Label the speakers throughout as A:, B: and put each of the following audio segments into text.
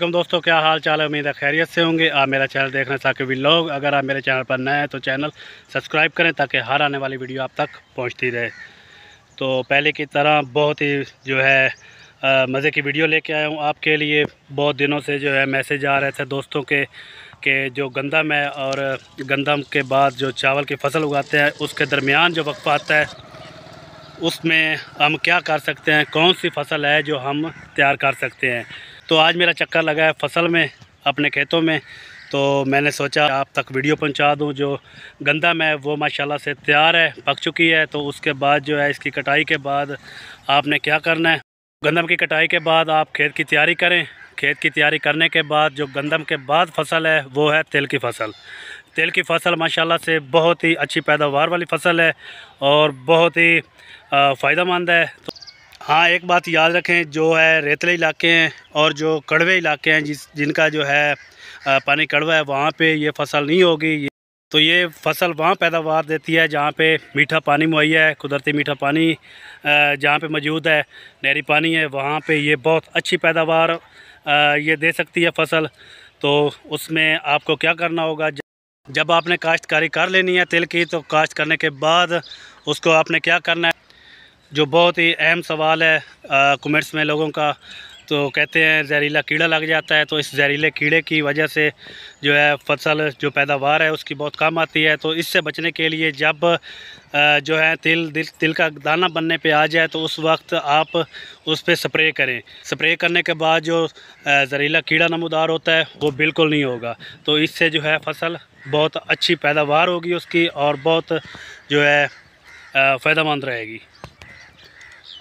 A: वालेकुम दोस्तों क्या हाल चाल है उम्मीद है खैरियत से होंगे आप मेरा चैनल देखना भी लोग अगर आप मेरे चैनल पर नए हैं तो चैनल सब्सक्राइब करें ताकि हर आने वाली वीडियो आप तक पहुंचती रहे तो पहले की तरह बहुत ही जो है मज़े की वीडियो लेके आया हूं आपके लिए बहुत दिनों से जो है मैसेज आ रहे थे दोस्तों के कि जो गंदम है और गंदम के बाद जो चावल की फसल उगाते हैं उसके दरमियान जो वक्फ आता है उसमें हम क्या कर सकते हैं कौन सी फसल है जो हम तैयार कर सकते हैं तो आज मेरा चक्कर लगा है फसल में अपने खेतों में तो मैंने सोचा आप तक वीडियो पहुंचा दूं जो गंदा मैं वो माशाल्लाह से तैयार है पक चुकी है तो उसके बाद जो है इसकी कटाई के बाद आपने क्या करना है गंदम की कटाई के बाद आप खेत की तैयारी करें खेत की तैयारी करने के बाद जो गंदम के बाद फसल है वो है तेल की फसल तेल की फसल माशाल्लाह से बहुत ही अच्छी पैदावार वाली फसल है और बहुत ही फ़ायदा है तो हाँ एक बात याद रखें जो है रेतले इलाके हैं और जो कड़वे इलाके हैं जिस जिनका जो है पानी कड़वा है वहाँ पे ये फसल नहीं होगी तो ये फसल वहाँ पैदावार देती है जहाँ पे मीठा पानी मुहैया है कुदरती मीठा पानी जहाँ पे मौजूद है नहरी पानी है वहाँ पे ये बहुत अच्छी पैदावार ये दे सकती है फसल तो उसमें आपको क्या करना होगा जब आपने काश्तकारी कर लेनी है तिल की तो काश्त करने के बाद उसको आपने क्या करना है जो बहुत ही अहम सवाल है कमेंट्स में लोगों का तो कहते हैं जहरीला कीड़ा लग जाता है तो इस जहरीले कीड़े की वजह से जो है फसल जो पैदावार है उसकी बहुत कम आती है तो इससे बचने के लिए जब जो है तिल दिल तिल का दाना बनने पे आ जाए तो उस वक्त आप उस पर स्प्रे करें स्प्रे करने के बाद जो जहरीला कीड़ा नमदार होता है वो बिल्कुल नहीं होगा तो इससे जो है फसल बहुत अच्छी पैदावार होगी उसकी और बहुत जो है फ़ायदा रहेगी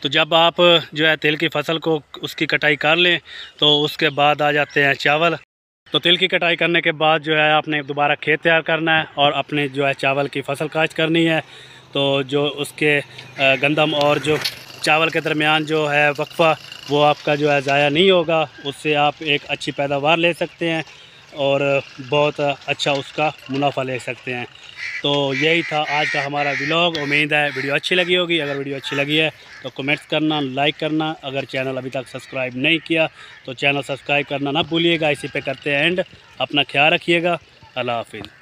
A: तो जब आप जो है तिल की फसल को उसकी कटाई कर लें तो उसके बाद आ जाते हैं चावल तो तिल की कटाई करने के बाद जो है आपने दोबारा खेत तैयार करना है और अपने जो है चावल की फसल काश करनी है तो जो उसके गंदम और जो चावल के दरमियान जो है वक्फ़ा वो आपका जो है ज़ाया नहीं होगा उससे आप एक अच्छी पैदावार ले सकते हैं और बहुत अच्छा उसका मुनाफा ले सकते हैं तो यही था आज का हमारा व्लॉग उम्मीद है वीडियो अच्छी लगी होगी अगर वीडियो अच्छी लगी है तो कमेंट्स करना लाइक करना अगर चैनल अभी तक सब्सक्राइब नहीं किया तो चैनल सब्सक्राइब करना ना भूलिएगा इसी पे करते हैं एंड अपना ख्याल रखिएगा अल्लाह हाफिज़